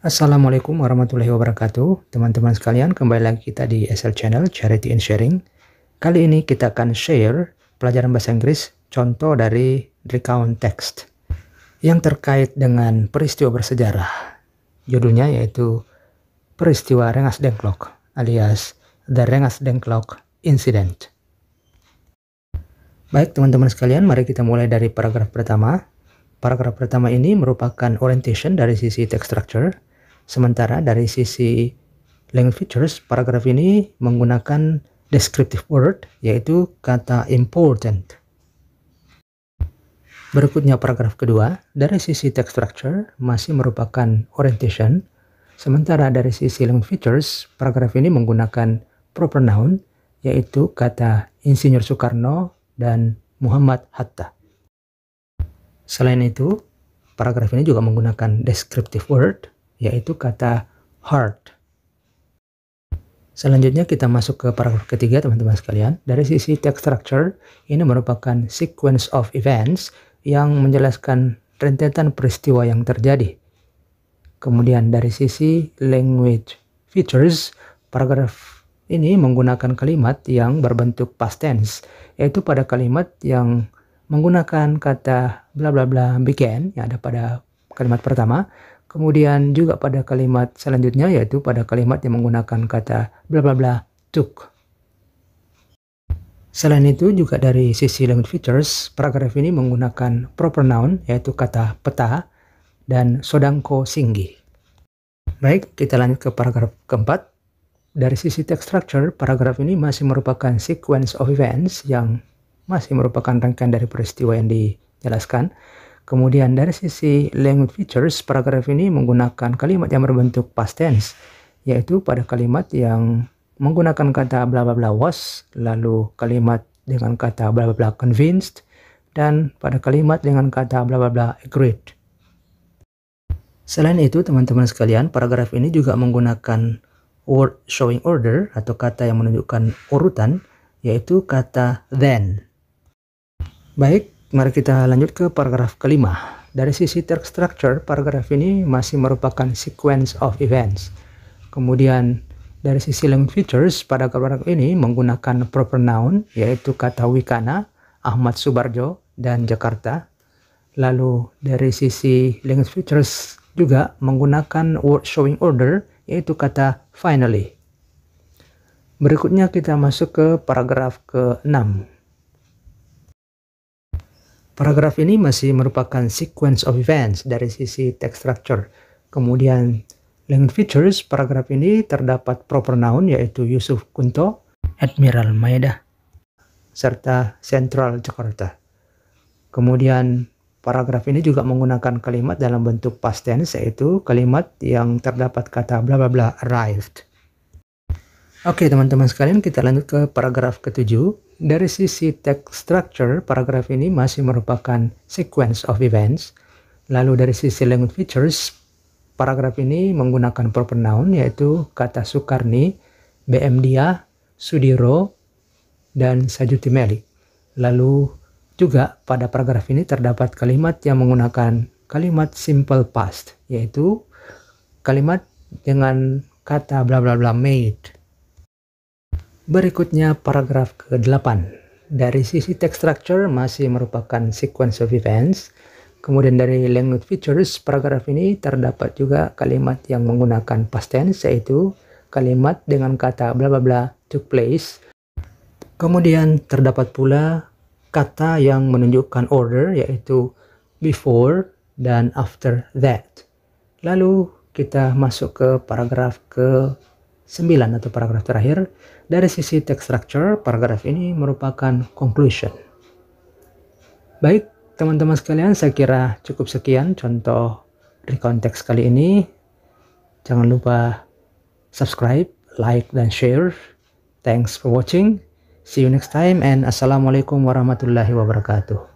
Assalamualaikum warahmatullahi wabarakatuh Teman-teman sekalian kembali lagi kita di SL Channel Charity and Sharing Kali ini kita akan share pelajaran bahasa Inggris contoh dari recount text Yang terkait dengan peristiwa bersejarah Judulnya yaitu peristiwa Rengas Dengklok alias The Rengas Dengklok Incident Baik teman-teman sekalian mari kita mulai dari paragraf pertama Paragraf pertama ini merupakan orientation dari sisi text structure Sementara dari sisi language features, paragraf ini menggunakan descriptive word, yaitu kata important. Berikutnya paragraf kedua, dari sisi text structure masih merupakan orientation, sementara dari sisi language features, paragraf ini menggunakan proper noun, yaitu kata Insinyur Soekarno dan Muhammad Hatta. Selain itu, paragraf ini juga menggunakan descriptive word yaitu kata heart. Selanjutnya kita masuk ke paragraf ketiga teman-teman sekalian. Dari sisi text structure, ini merupakan sequence of events yang menjelaskan rentetan peristiwa yang terjadi. Kemudian dari sisi language features, paragraf ini menggunakan kalimat yang berbentuk past tense, yaitu pada kalimat yang menggunakan kata bla bla bla began yang ada pada kalimat pertama, Kemudian juga pada kalimat selanjutnya yaitu pada kalimat yang menggunakan kata bla bla bla took. Selain itu juga dari sisi language features, paragraf ini menggunakan proper noun yaitu kata peta dan sodangko singgi. Baik, kita lanjut ke paragraf keempat. Dari sisi text structure, paragraf ini masih merupakan sequence of events yang masih merupakan rangkaian dari peristiwa yang dijelaskan. Kemudian dari sisi language features, paragraf ini menggunakan kalimat yang berbentuk past tense, yaitu pada kalimat yang menggunakan kata bla bla bla was, lalu kalimat dengan kata bla bla bla convinced, dan pada kalimat dengan kata bla bla bla agreed. Selain itu, teman-teman sekalian, paragraf ini juga menggunakan word showing order atau kata yang menunjukkan urutan, yaitu kata then. Baik, Mari kita lanjut ke paragraf kelima. Dari sisi text structure, paragraf ini masih merupakan sequence of events. Kemudian dari sisi language features, pada paragraf ini menggunakan proper noun, yaitu kata Wikana, Ahmad Subarjo, dan Jakarta. Lalu dari sisi language features juga menggunakan word showing order, yaitu kata finally. Berikutnya kita masuk ke paragraf ke-6. Paragraf ini masih merupakan sequence of events dari sisi text structure. Kemudian link features paragraf ini terdapat proper noun yaitu Yusuf Kunto, Admiral Maeda, serta Central Jakarta. Kemudian paragraf ini juga menggunakan kalimat dalam bentuk past tense yaitu kalimat yang terdapat kata bla bla bla arrived. Oke teman-teman sekalian kita lanjut ke paragraf ketujuh dari sisi text structure, paragraf ini masih merupakan sequence of events. Lalu dari sisi language features, paragraf ini menggunakan proper noun yaitu kata Sukarni, BM Dia, Sudiro, dan Sajuti Meli. Lalu juga pada paragraf ini terdapat kalimat yang menggunakan kalimat simple past yaitu kalimat dengan kata bla bla bla made Berikutnya paragraf ke-8. Dari sisi text structure masih merupakan sequence of events. Kemudian dari language features, paragraf ini terdapat juga kalimat yang menggunakan past tense yaitu kalimat dengan kata bla bla bla took place. Kemudian terdapat pula kata yang menunjukkan order yaitu before dan after that. Lalu kita masuk ke paragraf ke 9 atau paragraf terakhir, dari sisi text structure, paragraf ini merupakan conclusion. Baik, teman-teman sekalian, saya kira cukup sekian contoh konteks kali ini. Jangan lupa subscribe, like, dan share. Thanks for watching. See you next time and Assalamualaikum warahmatullahi wabarakatuh.